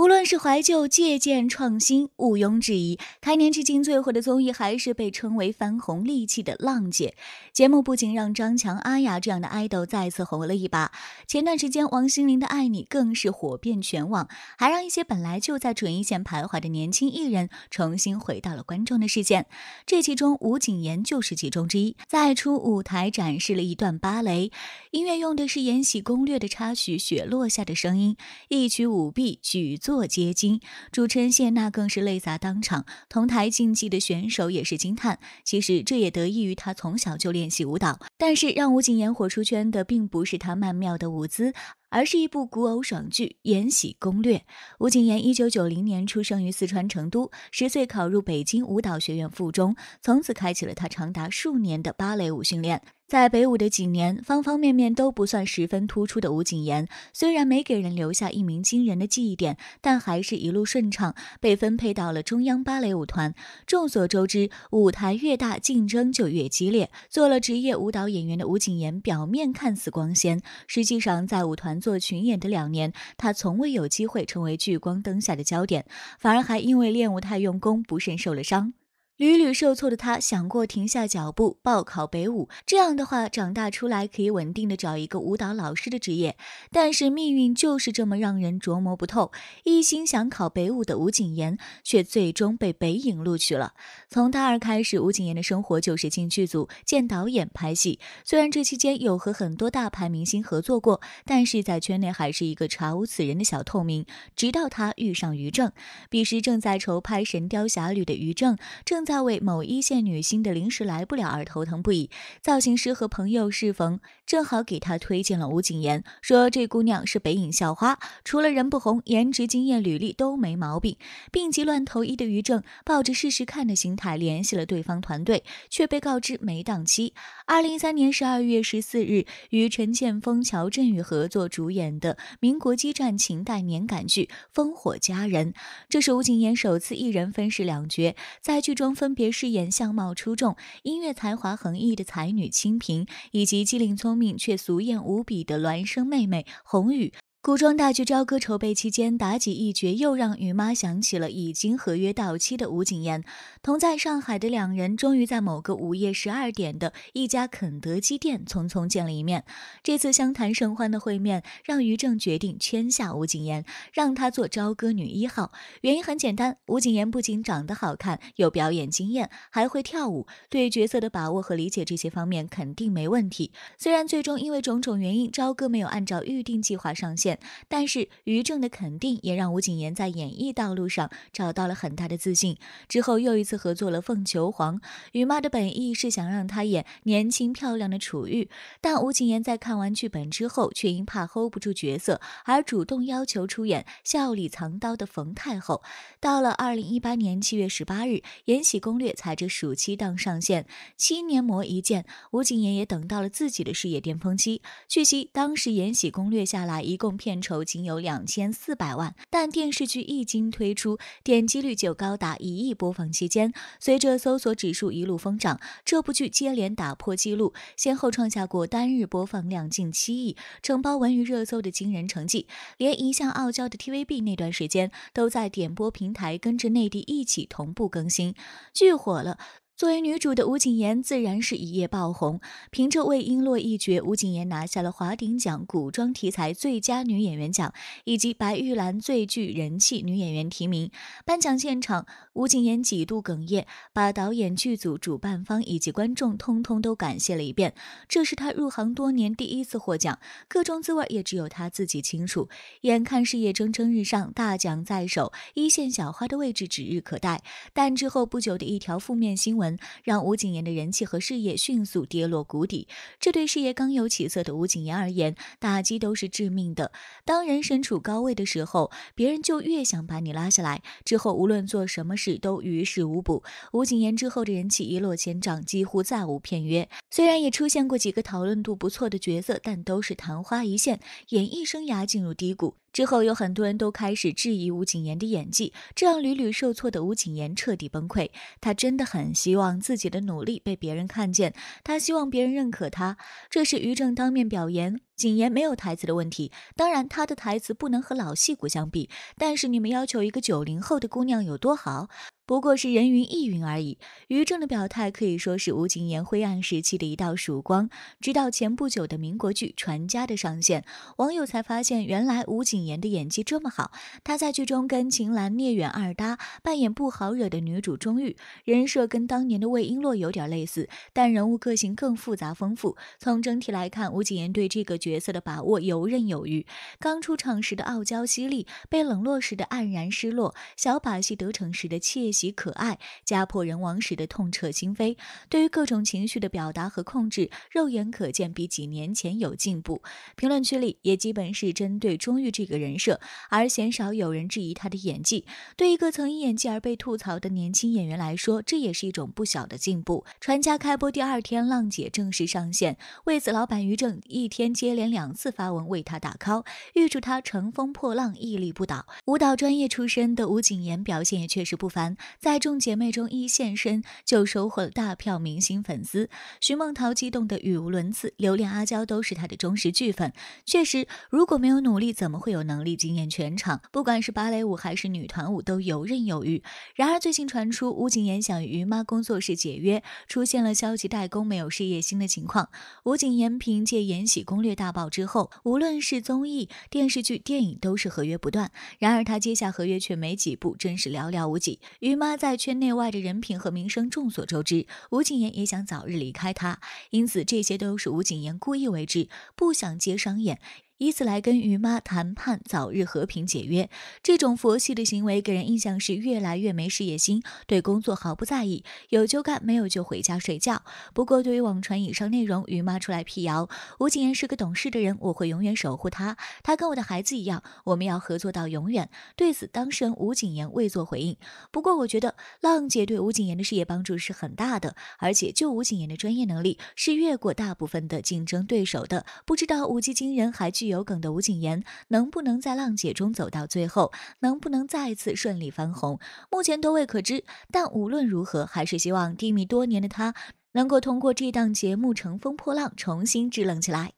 无论是怀旧、借鉴、创新，毋庸置疑，开年至今最火的综艺还是被称为翻红利器的《浪姐》。节目不仅让张强、阿雅这样的爱豆再次红了一把，前段时间王心凌的《爱你》更是火遍全网，还让一些本来就在准一线徘徊的年轻艺人重新回到了观众的视线。这其中，吴谨言就是其中之一，在出舞台展示了一段芭蕾，音乐用的是《延禧攻略》的插曲《雪落下的声音》，一曲舞弊举足。落皆惊，主持人谢娜更是泪洒当场。同台竞技的选手也是惊叹。其实这也得益于她从小就练习舞蹈，但是让吴谨言火出圈的并不是她曼妙的舞姿。而是一部古偶爽剧《延禧攻略》。吴谨言一九九零年出生于四川成都，十岁考入北京舞蹈学院附中，从此开启了他长达数年的芭蕾舞训练。在北舞的几年，方方面面都不算十分突出的吴谨言，虽然没给人留下一鸣惊人的记忆点，但还是一路顺畅，被分配到了中央芭蕾舞团。众所周知，舞台越大，竞争就越激烈。做了职业舞蹈演员的吴谨言，表面看似光鲜，实际上在舞团。做群演的两年，他从未有机会成为聚光灯下的焦点，反而还因为练舞太用功，不慎受了伤。屡屡受挫的他想过停下脚步报考北舞，这样的话长大出来可以稳定的找一个舞蹈老师的职业。但是命运就是这么让人琢磨不透，一心想考北舞的吴谨言却最终被北影录取了。从大二开始，吴谨言的生活就是进剧组、见导演、拍戏。虽然这期间有和很多大牌明星合作过，但是在圈内还是一个查无此人的小透明。直到他遇上于正，彼时正在筹拍《神雕侠侣》的于正正。在为某一线女星的临时来不了而头疼不已，造型师和朋友适逢正好给他推荐了吴谨言，说这姑娘是北影校花，除了人不红，颜值、经验、履历都没毛病。病急乱投医的于正抱着试试看的心态联系了对方团队，却被告知没档期。二零一三年十二月十四日，与陈建峰、乔振宇合作主演的民国激战秦代年感剧《烽火佳人》，这是吴谨言首次一人分饰两角，在剧中。分别饰演相貌出众、音乐才华横溢的才女清平，以及机灵聪明却俗艳无比的孪生妹妹红雨。古装大剧《朝歌》筹备期间，妲己一角又让于妈想起了已经合约到期的吴谨言。同在上海的两人，终于在某个午夜十二点的一家肯德基店匆匆见了一面。这次相谈甚欢的会面，让于正决定签下吴谨言，让她做《朝歌》女一号。原因很简单，吴谨言不仅长得好看，有表演经验，还会跳舞，对角色的把握和理解这些方面肯定没问题。虽然最终因为种种原因，《朝歌》没有按照预定计划上线。但是于正的肯定也让吴谨言在演艺道路上找到了很大的自信。之后又一次合作了《凤求凰》，于妈的本意是想让她演年轻漂亮的楚玉，但吴谨言在看完剧本之后，却因怕 hold 不住角色而主动要求出演笑里藏刀的冯太后。到了二零一八年七月十八日，《延禧攻略》踩着暑期档上线。七年磨一剑，吴谨言也等到了自己的事业巅峰期。据悉，当时《延禧攻略》下来一共。片酬仅有两千四百万，但电视剧一经推出，点击率就高达一亿。播放期间，随着搜索指数一路疯涨，这部剧接连打破纪录，先后创下过单日播放量近七亿、承包文娱热搜的惊人成绩。连一向傲娇的 TVB 那段时间，都在点播平台跟着内地一起同步更新，剧火了。作为女主的吴谨言自然是一夜爆红，凭着《为璎珞》一角，吴谨言拿下了华鼎奖古装题材最佳女演员奖以及白玉兰最具人气女演员提名。颁奖现场，吴谨言几度哽咽，把导演、剧组、主办方以及观众通通都感谢了一遍。这是她入行多年第一次获奖，各种滋味也只有她自己清楚。眼看事业蒸蒸日上，大奖在手，一线小花的位置指日可待。但之后不久的一条负面新闻。让吴谨言的人气和事业迅速跌落谷底，这对事业刚有起色的吴谨言而言，打击都是致命的。当人身处高位的时候，别人就越想把你拉下来。之后无论做什么事都于事无补。吴谨言之后的人气一落千丈，几乎再无片约。虽然也出现过几个讨论度不错的角色，但都是昙花一现，演艺生涯进入低谷。之后有很多人都开始质疑吴谨言的演技，这让屡屡受挫的吴谨言彻底崩溃。他真的很希望自己的努力被别人看见，他希望别人认可他。这是于正当面表言，谨言没有台词的问题，当然他的台词不能和老戏骨相比，但是你们要求一个九零后的姑娘有多好，不过是人云亦云而已。于正的表态可以说是吴谨言灰暗时期的一道曙光。直到前不久的民国剧《传家》的上线，网友才发现原来吴谨。景妍的演技这么好，她在剧中跟秦岚、聂远二搭，扮演不好惹的女主钟玉，人设跟当年的魏璎珞有点类似，但人物个性更复杂丰富。从整体来看，吴谨言对这个角色的把握游刃有余。刚出场时的傲娇犀利，被冷落时的黯然失落，小把戏得逞时的窃喜可爱，家破人亡时的痛彻心扉，对于各种情绪的表达和控制，肉眼可见比几年前有进步。评论区里也基本是针对钟玉这。个人设，而鲜少有人质疑他的演技。对一个曾因演技而被吐槽的年轻演员来说，这也是一种不小的进步。《传家》开播第二天，浪姐正式上线，为此，老板于正一天接连两次发文为她打 call，预祝她乘风破浪，屹立不倒。舞蹈专业出身的吴谨言表现也确实不凡，在众姐妹中一现身就收获了大票明星粉丝。徐梦桃激动得语无伦次，留恋、阿娇都是她的忠实剧粉。确实，如果没有努力，怎么会有？有能力惊艳全场，不管是芭蕾舞还是女团舞都游刃有余。然而，最近传出吴谨言想与于妈工作室解约，出现了消极怠工、没有事业心的情况。吴谨言凭借《延禧攻略》大爆之后，无论是综艺、电视剧、电影都是合约不断。然而，他接下合约却没几部，真是寥寥无几。于妈在圈内外的人品和名声众所周知，吴谨言也想早日离开他，因此这些都是吴谨言故意为之，不想接商演。以此来跟于妈谈判，早日和平解约。这种佛系的行为给人印象是越来越没事业心，对工作毫不在意，有就干，没有就回家睡觉。不过，对于网传以上内容，于妈出来辟谣：吴谨言是个懂事的人，我会永远守护他。他跟我的孩子一样，我们要合作到永远。对此，当事人吴谨言未做回应。不过，我觉得浪姐对吴谨言的事业帮助是很大的，而且就吴谨言的专业能力是越过大部分的竞争对手的。不知道吴惊人还具。有梗的吴谨言能不能在《浪姐》中走到最后，能不能再次顺利翻红，目前都未可知。但无论如何，还是希望低迷多年的她能够通过这档节目乘风破浪，重新支棱起来。